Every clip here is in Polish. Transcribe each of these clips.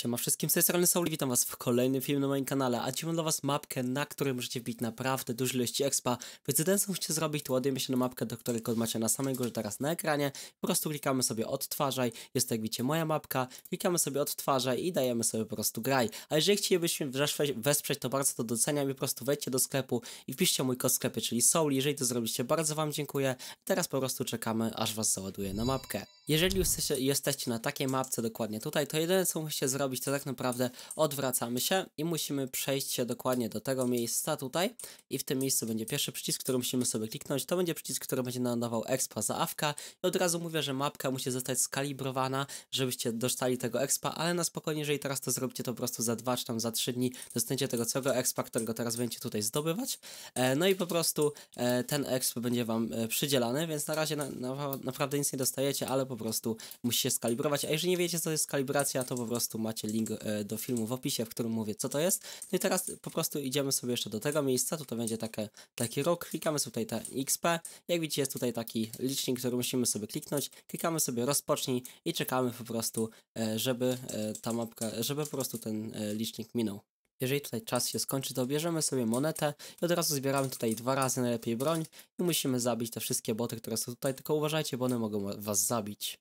Siema wszystkim, z tej strony witam was w kolejnym filmie na moim kanale, a dziś mam dla was mapkę, na której możecie wbić naprawdę duże ilości expa, więc jeden co musicie zrobić, to ładujemy się na mapkę, do której kod macie na samej górze teraz na ekranie, po prostu klikamy sobie odtwarzaj, jest to jak widzicie moja mapka, klikamy sobie odtwarzaj i dajemy sobie po prostu graj, a jeżeli chcielibyśmy wesprzeć, to bardzo to doceniam i po prostu wejdźcie do sklepu i wpiszcie mój kod w sklepie, czyli Soul, jeżeli to zrobicie bardzo wam dziękuję, teraz po prostu czekamy, aż was załaduje na mapkę. Jeżeli jesteście na takiej mapce dokładnie tutaj, to jedyne co musicie zrobić to tak naprawdę odwracamy się i musimy przejść się dokładnie do tego miejsca tutaj i w tym miejscu będzie pierwszy przycisk, który musimy sobie kliknąć. To będzie przycisk, który będzie nadawał expa za awka i od razu mówię, że mapka musi zostać skalibrowana, żebyście dostali tego expa, ale na spokojnie, jeżeli teraz to zrobicie to po prostu za dwa czy tam za trzy dni dostaniecie tego całego expa, którego teraz będziecie tutaj zdobywać. E, no i po prostu e, ten exp będzie wam e, przydzielany, więc na razie na, na, naprawdę nic nie dostajecie, ale po prostu musi się skalibrować, a jeżeli nie wiecie co jest kalibracja, to po prostu macie link e, do filmu w opisie, w którym mówię co to jest. No i teraz po prostu idziemy sobie jeszcze do tego miejsca, tutaj będzie takie, taki rok, klikamy sobie tutaj ten XP, jak widzicie jest tutaj taki licznik, który musimy sobie kliknąć, klikamy sobie rozpocznij i czekamy po prostu, e, żeby e, ta mapka, żeby po prostu ten licznik minął. Jeżeli tutaj czas się skończy, to bierzemy sobie monetę i od razu zbieramy tutaj dwa razy najlepiej broń i musimy zabić te wszystkie boty, które są tutaj, tylko uważajcie, bo one mogą was zabić.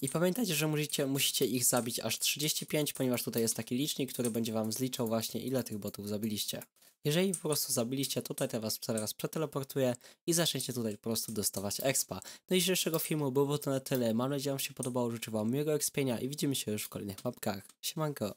I pamiętajcie, że musicie, musicie ich zabić aż 35, ponieważ tutaj jest taki licznik, który będzie wam zliczał właśnie ile tych botów zabiliście. Jeżeli po prostu zabiliście, tutaj to was teraz przeteleportuje i zaczniecie tutaj po prostu dostawać expa. No i dzisiejszego filmu byłoby to na tyle. Mam nadzieję, że wam się podobało, życzę wam miłego expienia i widzimy się już w kolejnych mapkach. Siemanko!